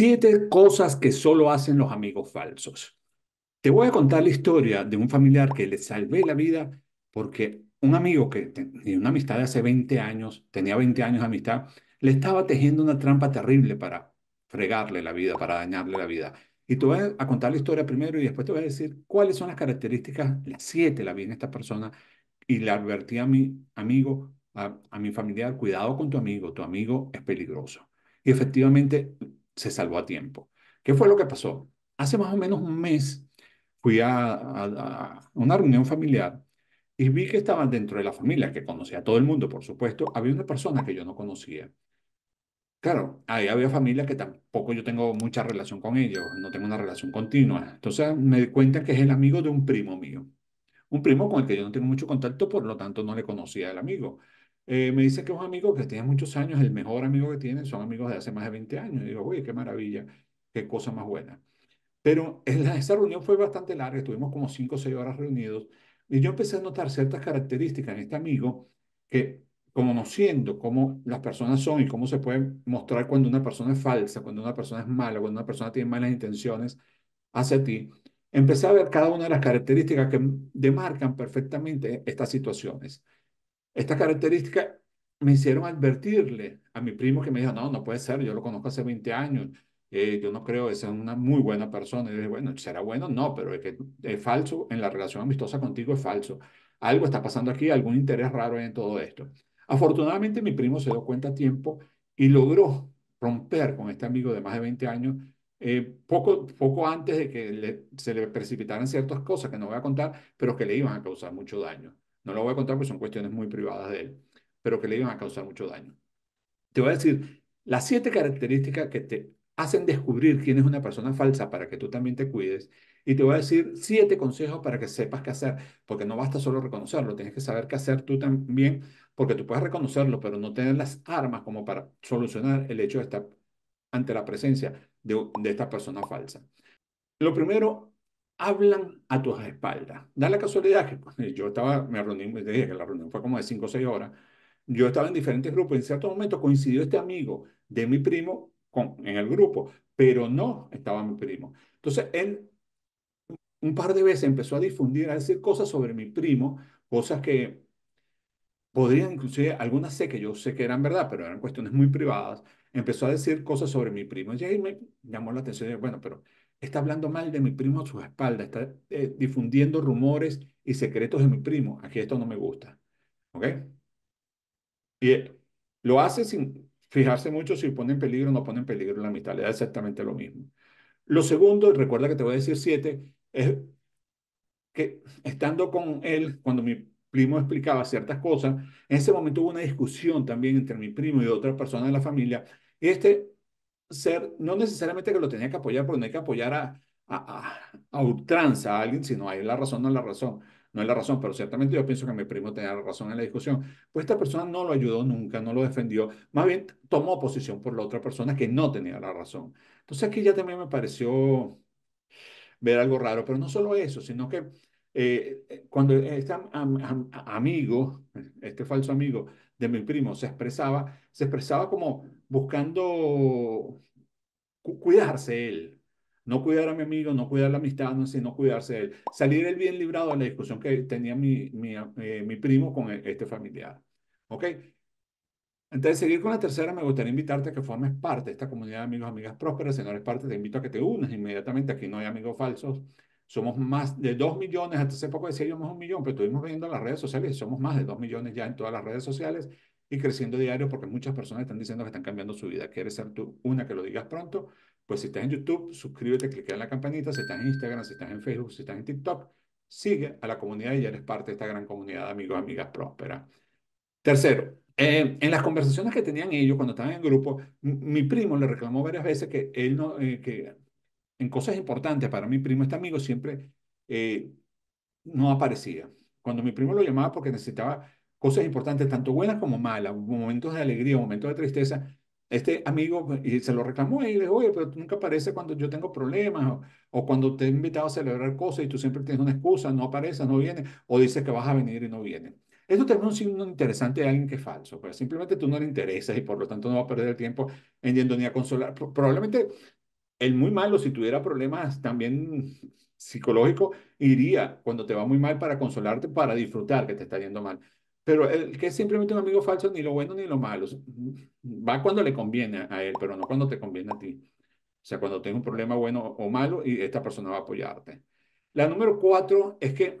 Siete cosas que solo hacen los amigos falsos. Te voy a contar la historia de un familiar que le salvé la vida porque un amigo que tenía una amistad de hace 20 años, tenía 20 años de amistad, le estaba tejiendo una trampa terrible para fregarle la vida, para dañarle la vida. Y te voy a contar la historia primero y después te voy a decir cuáles son las características, las siete la vi en esta persona y le advertí a mi amigo, a, a mi familiar, cuidado con tu amigo, tu amigo es peligroso. Y efectivamente se salvó a tiempo. ¿Qué fue lo que pasó? Hace más o menos un mes fui a, una reunión familiar y vi que estaban dentro de la familia, que conocía a todo el mundo, por supuesto, había una persona que yo no conocía. Claro, ahí había familia que tampoco yo tengo mucha relación con ellos, no tengo una relación continua. Entonces me di cuenta que es el amigo de un primo mío. Un primo con el que yo no tengo mucho contacto, por lo tanto no le conocía el amigo. Eh, me dice que es un amigo que tiene muchos años, el mejor amigo que tiene, son amigos de hace más de 20 años. Y digo, oye, qué maravilla, qué cosa más buena. Pero esa reunión fue bastante larga, estuvimos como 5 o 6 horas reunidos. Y yo empecé a notar ciertas características en este amigo que, conociendo cómo las personas son y cómo se pueden mostrar cuando una persona es falsa, cuando una persona es mala, cuando una persona tiene malas intenciones hacia ti, empecé a ver cada una de las características que demarcan perfectamente estas situaciones. Esta característica me hicieron advertirle a mi primo que me dijo, no, no puede ser, yo lo conozco hace 20 años, eh, yo no creo, que sea una muy buena persona. Y yo dije, bueno, ¿será bueno? No, pero es que es falso, en la relación amistosa contigo es falso. Algo está pasando aquí, algún interés raro en todo esto. Afortunadamente mi primo se dio cuenta a tiempo y logró romper con este amigo de más de 20 años eh, poco, poco antes de que se le precipitaran ciertas cosas que no voy a contar, pero que le iban a causar mucho daño. No lo voy a contar porque son cuestiones muy privadas de él, pero que le iban a causar mucho daño. Te voy a decir las siete características que te hacen descubrir quién es una persona falsa para que tú también te cuides. Y te voy a decir siete consejos para que sepas qué hacer, porque no basta solo reconocerlo, tienes que saber qué hacer tú también, porque tú puedes reconocerlo, pero no tener las armas como para solucionar el hecho de estar ante la presencia de, de esta persona falsa. Lo primero hablan a tus espaldas. Da la casualidad que pues, yo estaba, me reuní, dije que la reunión fue como de 5 o 6 horas, yo estaba en diferentes grupos, en cierto momento coincidió este amigo de mi primo con, en el grupo, pero no estaba mi primo. Entonces, él un par de veces empezó a difundir, a decir cosas sobre mi primo, cosas que podrían, inclusive algunas sé que yo sé que eran verdad, pero eran cuestiones muy privadas. Empezó a decir cosas sobre mi primo y ahí me llamó la atención, bueno, pero está hablando mal de mi primo a sus espaldas, está eh, difundiendo rumores y secretos de mi primo. Aquí esto no me gusta. ¿Ok? Y eh, lo hace sin fijarse mucho si pone en peligro o no pone en peligro la amistad. Le da exactamente lo mismo. Lo segundo, recuerda que te voy a decir siete, es que estando con él, cuando mi primo explicaba ciertas cosas, en ese momento hubo una discusión también entre mi primo y otra persona de la familia. Y este ser, no necesariamente que lo tenía que apoyar, porque no hay que apoyar a, a, ultranza a alguien, sino hay la razón, no es la razón, no es la razón, pero ciertamente yo pienso que mi primo tenía la razón en la discusión. Pues esta persona no lo ayudó nunca, no lo defendió, más bien tomó posición por la otra persona que no tenía la razón. Entonces aquí ya también me pareció ver algo raro, pero no solo eso, sino que eh, eh, cuando este amigo, este falso amigo, de mi primo se expresaba, se expresaba como buscando cuidarse él, no cuidar a mi amigo, no cuidar la amistad, no, sino cuidarse él, salir el bien librado de la discusión que tenía mi, mi, eh, mi primo con e-, este familiar. ¿Ok? Antes seguir con la tercera, me gustaría invitarte a que formes parte de esta comunidad de amigos, amigas prósperas. Si no eres parte, te invito a que te unas inmediatamente. Aquí no hay amigos falsos. Somos más de 2 millones, hasta hace poco decía yo de un millón, pero estuvimos viendo las redes sociales y somos más de 2 millones ya en todas las redes sociales y creciendo diario porque muchas personas están diciendo que están cambiando su vida. ¿Quieres ser tú una que lo digas pronto? Pues si estás en YouTube, suscríbete, clica en la campanita. Si estás en Instagram, si estás en Facebook, si estás en TikTok, sigue a la comunidad y ya eres parte de esta gran comunidad de amigos, amigas prósperas. Tercero, eh, en las conversaciones que tenían ellos cuando estaban en grupo, mi primo le reclamó varias veces que él no, eh, que en cosas importantes para mi primo, este amigo siempre eh, no aparecía. Cuando mi primo lo llamaba porque necesitaba cosas importantes, tanto buenas como malas, momentos de alegría, momentos de tristeza, este amigo y eh, se lo reclamó y le dijo, oye, pero tú nunca apareces cuando yo tengo problemas o, cuando te he invitado a celebrar cosas y tú siempre tienes una excusa, no apareces, no vienes o dices que vas a venir y no vienes. Esto también es un signo interesante de alguien que es falso, pues simplemente tú no le interesas y por lo tanto no va a perder el tiempo en yendo ni a consolar. Probablemente el muy malo, si tuviera problemas también psicológicos, iría cuando te va muy mal para consolarte, para disfrutar que te está yendo mal. Pero el que es simplemente un amigo falso, ni lo bueno ni lo malo, va cuando le conviene a él, pero no cuando te conviene a ti. O sea, cuando tienes un problema bueno o malo y esta persona va a apoyarte. La número cuatro es que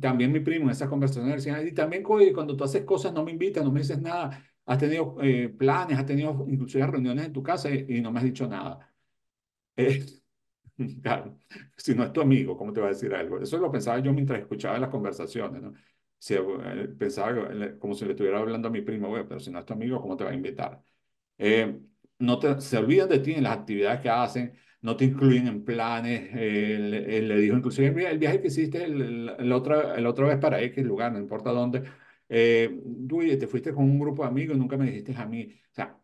también mi primo en esas conversaciones decía, y también cuando tú haces cosas no me invitas, no me dices nada, has tenido eh, planes, has tenido inclusive reuniones en tu casa y no me has dicho nada claro, eh, si no es tu amigo, ¿cómo te va a decir algo? Eso lo pensaba yo mientras escuchaba las conversaciones, ¿no? Eh, pensaba eh, como si le estuviera hablando a mi primo, güey, pero si no es tu amigo, ¿cómo te va a invitar? no te, se olvidan de ti en las actividades que hacen, no te incluyen en planes. Él le, dijo, inclusive, mira, el viaje que hiciste la otra, el otro vez para X lugar, no importa dónde, eh, tú te fuiste con un grupo de amigos, nunca me dijiste a mí. O sea,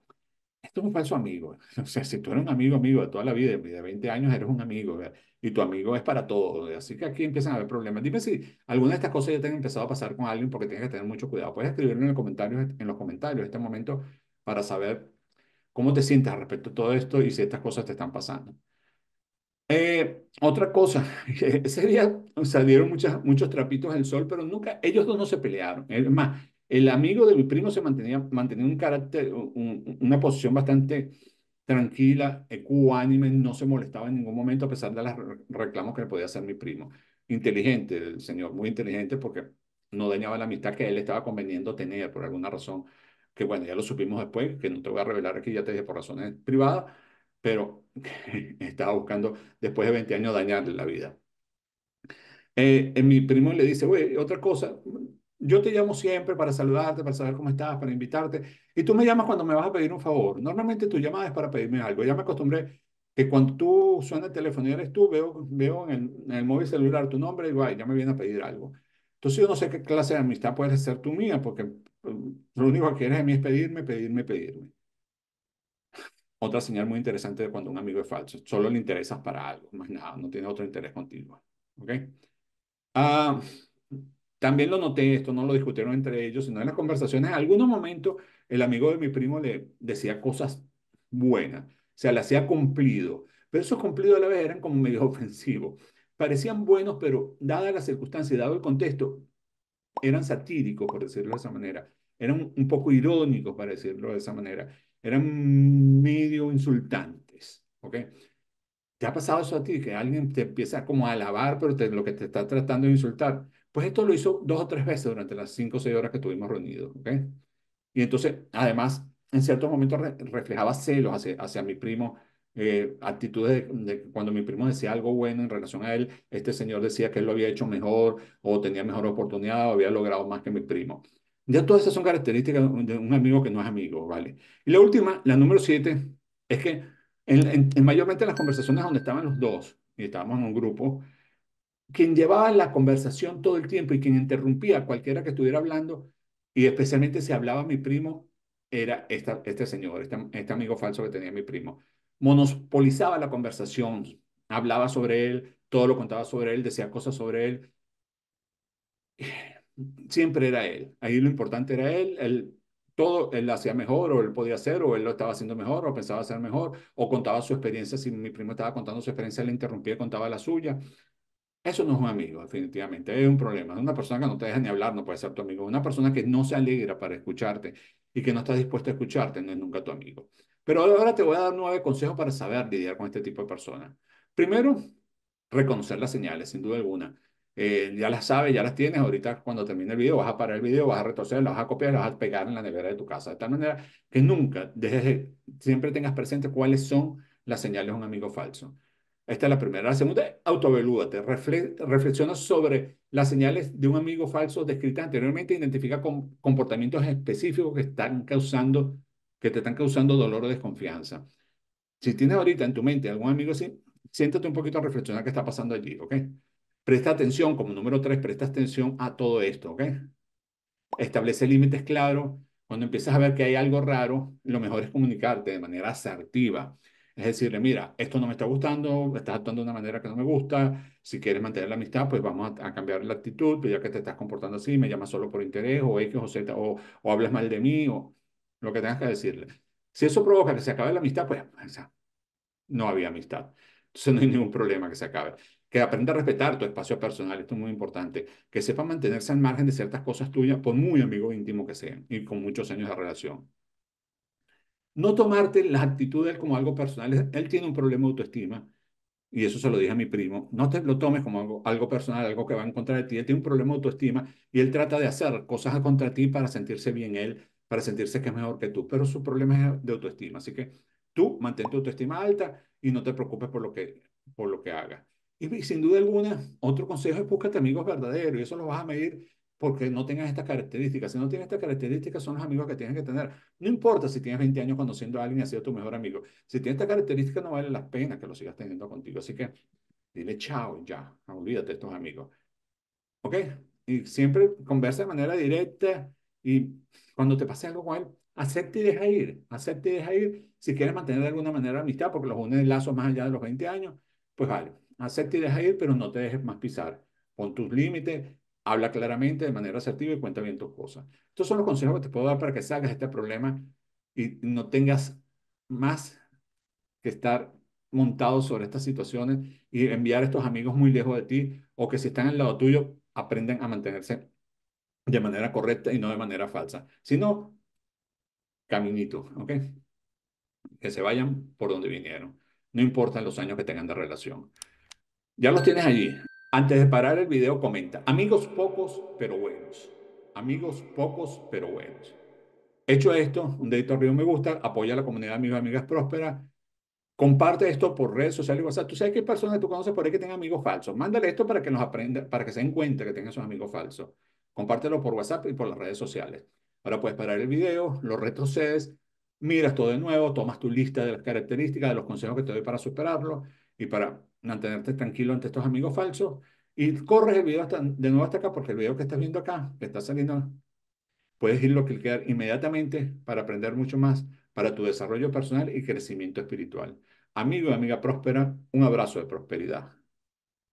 esto es un falso amigo. O sea, si tú eres un amigo, amigo de toda la vida, de 20 años, eres un amigo, y tu amigo es para todo. Así que aquí empiezan a haber problemas. Dime si alguna de estas cosas ya te han empezado a pasar con alguien, porque tienes que tener mucho cuidado. Puedes escribirlo en, en los comentarios en este momento para saber cómo te sientes respecto a todo esto y si estas cosas te están pasando. Eh, otra cosa, ese día salieron muchas, muchos trapitos al sol, pero nunca, ellos dos no se pelearon. Es más, el amigo de mi primo se mantenía, mantenía un carácter, una posición bastante tranquila, ecuánime, no se molestaba en ningún momento a pesar de los reclamos que le podía hacer mi primo. Inteligente, el señor, muy inteligente porque no dañaba la amistad que él estaba conveniendo tener por alguna razón, que bueno, ya lo supimos después, que no te voy a revelar aquí, ya te dije por razones privadas, pero estaba buscando después de 20 años dañarle la vida. Eh, eh, mi primo le dice, güey, otra cosa, yo te llamo siempre para saludarte, para saber cómo estás, para invitarte. Y tú me llamas cuando me vas a pedir un favor. Normalmente tu llamada es para pedirme algo. Ya me acostumbré que cuando tú suena el teléfono y eres tú, veo, veo en, el, móvil celular tu nombre y Ay, ya me viene a pedir algo. Entonces yo no sé qué clase de amistad puedes ser tú mía, porque mm, lo único que quieres de mí es pedirme, pedirme, pedirme. Otra señal muy interesante de cuando un amigo es falso. Solo le interesas para algo, más nada, no tiene otro interés contigo. ¿Ok? Ah... También lo noté, esto no lo discutieron entre ellos, sino en las conversaciones. En algunos momentos, el amigo de mi primo le decía cosas buenas, o sea, le hacía cumplido, pero esos cumplidos a la vez eran como medio ofensivos. Parecían buenos, pero dada la circunstancia y dado el contexto, eran satíricos, por decirlo de esa manera. Eran un poco irónicos, para decirlo de esa manera. Eran medio insultantes, ¿ok? ¿Te ha pasado eso a ti? Que alguien te empieza como a alabar, pero lo que te está tratando de insultar. Pues esto lo hizo dos o tres veces durante las cinco o seis horas que estuvimos reunidos. ¿okay? Y entonces, además, en ciertos momentos reflejaba celos hacia, hacia mi primo, eh, actitudes de, cuando mi primo decía algo bueno en relación a él, este señor decía que él lo había hecho mejor o tenía mejor oportunidad o había logrado más que mi primo. Ya todas esas son características de un amigo que no es amigo, ¿vale? Y la última, la número siete, es que en, mayormente las conversaciones donde estaban los dos y estábamos en un grupo, quien llevaba la conversación todo el tiempo y quien interrumpía a cualquiera que estuviera hablando, y especialmente si hablaba mi primo, era este señor, este, este, amigo falso que tenía mi primo. Monopolizaba la conversación, hablaba sobre él, todo lo contaba sobre él, decía cosas sobre él. Siempre era él. Ahí lo importante era él, él todo él hacía mejor o él podía hacer o él lo estaba haciendo mejor o pensaba hacer mejor o contaba su experiencia si mi primo estaba contando su experiencia le interrumpía y contaba la suya eso no es un amigo, definitivamente. Es un problema. una persona que no te deja ni hablar, no puede ser tu amigo. Una persona que no se alegra para escucharte y que no está dispuesta a escucharte, no es nunca tu amigo. Pero ahora te voy a dar nueve consejos para saber lidiar con este tipo de personas. Primero, reconocer las señales, sin duda alguna. Eh, ya las sabes, ya las tienes. Ahorita cuando termine el video vas a parar el video, vas a retroceder, las vas a copiar, las vas a pegar en la nevera de tu casa. De tal manera que nunca, desde, siempre tengas presente cuáles son las señales de un amigo falso. Esta es la primera. La segunda es autoevalúate. reflexiona sobre las señales de un amigo falso descritas anteriormente. Identifica comportamientos específicos que, están causando, que te están causando dolor o desconfianza. Si tienes ahorita en tu mente algún amigo así, siéntate un poquito a reflexionar qué está pasando allí, ¿ok? Presta atención, como número tres, presta atención a todo esto, ¿ok? Establece límites claros. Cuando empiezas a ver que hay algo raro, lo mejor es comunicarte de manera asertiva es decirle, mira, esto no me está gustando, estás actuando de una manera que no me gusta, si quieres mantener la amistad, pues vamos a, cambiar la actitud, pero pues ya que te estás comportando así, me llamas solo por interés, o X o Z, o, hablas mal de mí, o lo que tengas que decirle. Si eso provoca que se acabe la amistad, pues no había amistad. Entonces no hay ningún problema que se acabe. Que aprenda a respetar tu espacio personal, esto es muy importante. Que sepa mantenerse al margen de ciertas cosas tuyas, por muy amigo íntimo que sean y con muchos años de relación. No tomarte las actitudes como algo personal. Él tiene un problema de autoestima y eso se lo dije a mi primo, no te lo tomes como algo, personal, algo que va en contra de ti. Él tiene un problema de autoestima y él trata de hacer cosas contra ti para sentirse bien él, para sentirse que es mejor que tú, pero su problema es de autoestima. Así que tú mantén tu autoestima alta y no te preocupes por lo que, por lo que haga. Y, sin duda alguna, otro consejo es búscate amigos verdaderos y eso lo vas a medir porque no tengas estas características. Si no tienes estas características, son los amigos que tienes que tener. No importa si tienes 20 años conociendo a alguien y ha sido tu mejor amigo. Si tienes estas características, no vale la pena que lo sigas teniendo contigo. Así que dile chao ya, ah, olvídate de estos amigos. ¿Ok? Y siempre conversa de manera directa y cuando te pase algo con él, acepta y deja ir. Acepta y deja ir. Si quieres mantener de alguna manera la amistad, porque los une lazos más allá de los 20 años, pues vale. Acepta y deja ir, pero no te dejes más pisar. Con tus límites, Habla claramente, de manera asertiva y cuenta bien tus cosas. Estos son los consejos que te puedo dar para que salgas de este problema y no tengas más que estar montado sobre estas situaciones y enviar a estos amigos muy lejos de ti o que si están al lado tuyo aprendan a mantenerse de manera correcta y no de manera falsa. sino caminito, ¿ok? Que se vayan por donde vinieron. No importan los años que tengan de relación. Ya los tienes allí. Antes de parar el video, comenta, amigos pocos pero buenos. Amigos pocos pero buenos. Hecho esto, un dedito arriba, me gusta, apoya a la comunidad de amigos y amigas prósperas. Comparte esto por redes sociales y WhatsApp. Tú sabes qué personas tú conoces por ahí que tienen amigos falsos. Mándale esto para que nos aprenda, para que se den cuenta que tengan sus amigos falsos. Compártelo por WhatsApp y por las redes sociales. Ahora puedes parar el video, lo retrocedes, miras todo de nuevo, tomas tu lista de las características, de los consejos que te doy para superarlo y para mantenerte tranquilo ante estos amigos falsos. Y corres el video de nuevo hasta acá, porque el video que estás viendo acá, que está saliendo, puedes irlo a clicar inmediatamente para aprender mucho más para tu desarrollo personal y crecimiento espiritual. Amigo y amiga próspera, un abrazo de prosperidad.